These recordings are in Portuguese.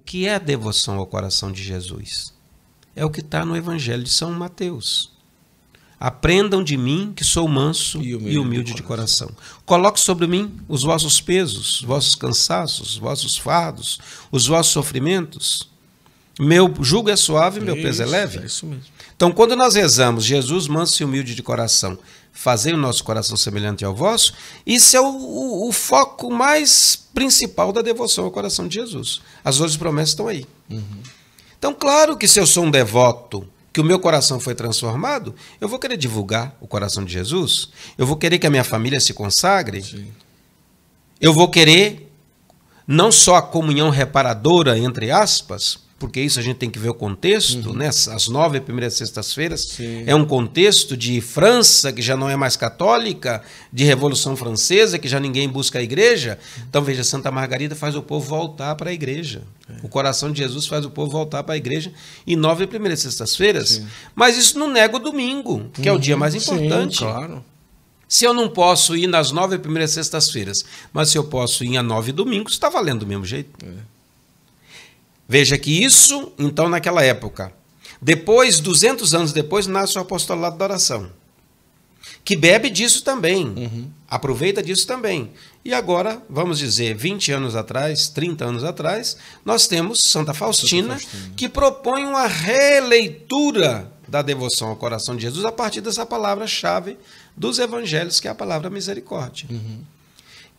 O que é devoção ao coração de Jesus? É o que está no Evangelho de São Mateus. Aprendam de mim, que sou manso e humilde, e humilde de coração. coração. Coloque sobre mim os vossos pesos, vossos cansaços, vossos fardos, os vossos sofrimentos, meu jugo é suave, meu isso, peso é leve. É isso mesmo. Então, quando nós rezamos, Jesus, manso e humilde de coração, fazer o nosso coração semelhante ao vosso, isso é o, o, o, foco mais principal da devoção ao coração de Jesus. As outras promessas estão aí. Uhum. Então, claro que se eu sou um devoto, que o meu coração foi transformado, eu vou querer divulgar o coração de Jesus, eu vou querer que a minha família se consagre, Sim. eu vou querer não só a comunhão reparadora, entre aspas, porque isso a gente tem que ver o contexto, uhum. né? As nove primeiras sextas-feiras é um contexto de França que já não é mais católica, de Revolução Francesa que já ninguém busca a igreja. Então veja, Santa Margarida faz o povo voltar para a igreja. É. O coração de Jesus faz o povo voltar para a igreja em nove primeiras sextas-feiras. Mas isso não nega o domingo, que uhum. é o dia uhum. mais importante. Sim, claro. Se eu não posso ir nas nove primeiras sextas-feiras, mas se eu posso ir a nove domingos, está valendo do mesmo jeito. É. Veja que isso, então, naquela época. Depois, 200 anos depois, nasce o apostolado da oração, que bebe disso também, uhum. aproveita disso também. E agora, vamos dizer, 20 anos atrás, 30 anos atrás, nós temos Santa Faustina, Santa Faustina. que propõe uma releitura da devoção ao coração de Jesus a partir dessa palavra-chave dos evangelhos, que é a palavra misericórdia. Uhum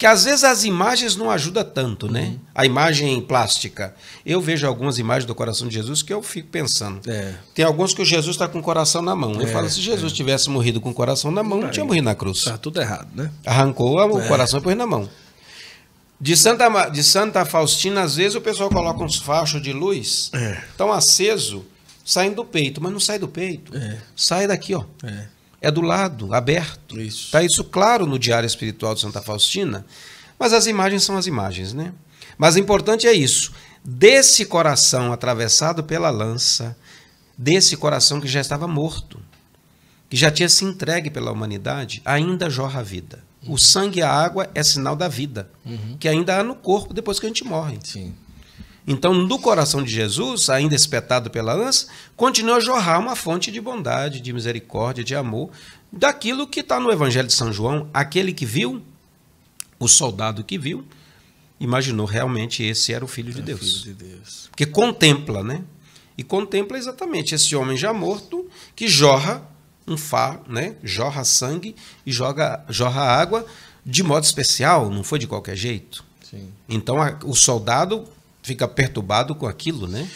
que às vezes as imagens não ajudam tanto, né? uhum. né? A imagem plástica. Eu vejo algumas imagens do coração de Jesus que eu fico pensando. É. Tem alguns que o Jesus está com o coração na mão. É, eu falo, se Jesus é. tivesse morrido com o coração na mão, não tinha morrido na cruz. Tá tudo errado, né? Arrancou o é. coração e pôs na mão. De Santa, de Santa Faustina, às vezes o pessoal coloca uns fachos de luz é. tão aceso, saindo do peito, mas não sai do peito. É. Sai daqui, ó. É é do lado, aberto. Isso. Tá isso claro no Diário Espiritual de Santa Faustina, mas as imagens são as imagens, né? Mas o importante é isso, desse coração atravessado pela lança, desse coração que já estava morto, que já tinha se entregue pela humanidade, ainda jorra a vida. Uhum. O sangue e a água é sinal da vida, uhum. que ainda há no corpo depois que a gente morre. Sim. Então, no coração de Jesus, ainda espetado pela lança, continua a jorrar uma fonte de bondade, de misericórdia, de amor, daquilo que está no Evangelho de São João. Aquele que viu, o soldado que viu, imaginou realmente esse era o Filho, é de, Deus. filho de Deus. Porque contempla, né? E contempla exatamente esse homem já morto que jorra um far, né? Jorra sangue e joga, jorra água de modo especial, não foi de qualquer jeito. Sim. Então a, o soldado fica perturbado com aquilo, né?